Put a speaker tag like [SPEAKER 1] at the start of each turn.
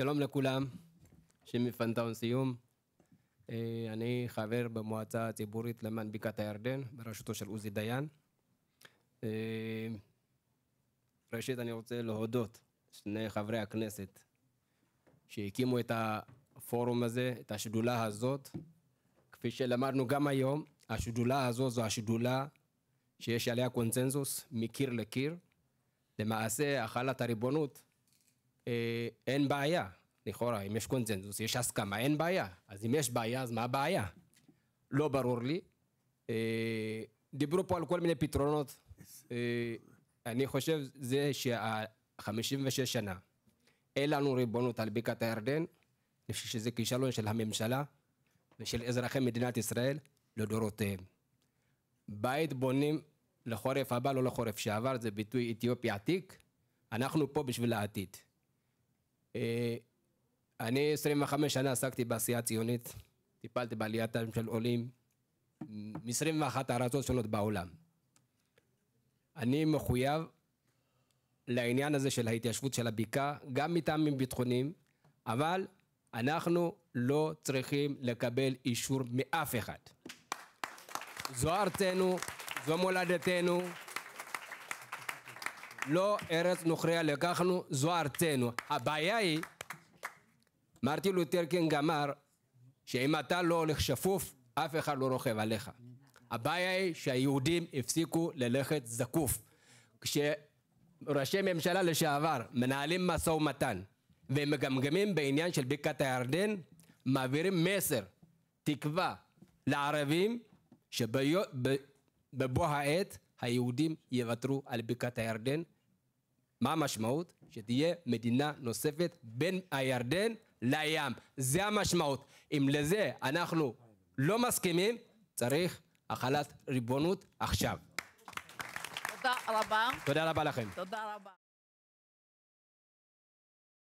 [SPEAKER 1] שלום לכולם, שמי פנטאון סיום. אה, אני חבר במועצה הציבורית למען בקעת הירדן, בראשותו של עוזי דיין. אה, ראשית אני רוצה להודות לשני חברי הכנסת שהקימו את הפורום הזה, את השדולה הזאת. כפי שלמדנו גם היום, השדולה הזו זו השדולה שיש עליה קונצנזוס מקיר לקיר. למעשה, החלת הריבונות אה, אין בעיה, לכאורה, אם יש קונצנזוס, יש הסכמה, אין בעיה. אז אם יש בעיה, אז מה הבעיה? לא ברור לי. אה, דיברו פה על כל מיני פתרונות. אה, אני חושב זה שה-56 שנה, אין לנו ריבונות על בקעת הירדן, אני חושב שזה כישלון של הממשלה ושל אזרחי מדינת ישראל לדורותיהם. בית בונים לחורף הבא, לא לחורף שעבר, זה ביטוי אתיופי עתיק. אנחנו פה בשביל העתיד. אה, אני 25 שנה עסקתי בעשייה הציונית, טיפלתי בעלייתם של עולים מ-21 ארצות שונות בעולם. אני מחויב לעניין הזה של ההתיישבות של הבקעה, גם מטעמים ביטחוניים, אבל אנחנו לא צריכים לקבל אישור מאף אחד. זו ארצנו, זו מולדתנו, לא ארץ נוכריה לקחנו, זו ארצנו. הבעיה היא, מרטין לותר קינג אמר, שאם אתה לא הולך שפוף, אף אחד לא רוכב עליך. הבעיה היא שהיהודים הפסיקו ללכת זקוף. כשראשי ממשלה לשעבר מנהלים משא ומתן ומגמגמים בעניין של בקעת הירדן, מעבירים מסר, תקווה, לערבים, שבבוא העת היהודים יוותרו על בקעת הירדן מה המשמעות? שתהיה מדינה נוספת בין הירדן לים. זה המשמעות. אם לזה אנחנו לא מסכימים, צריך החלת ריבונות עכשיו. תודה רבה. תודה רבה לכם. תודה רבה.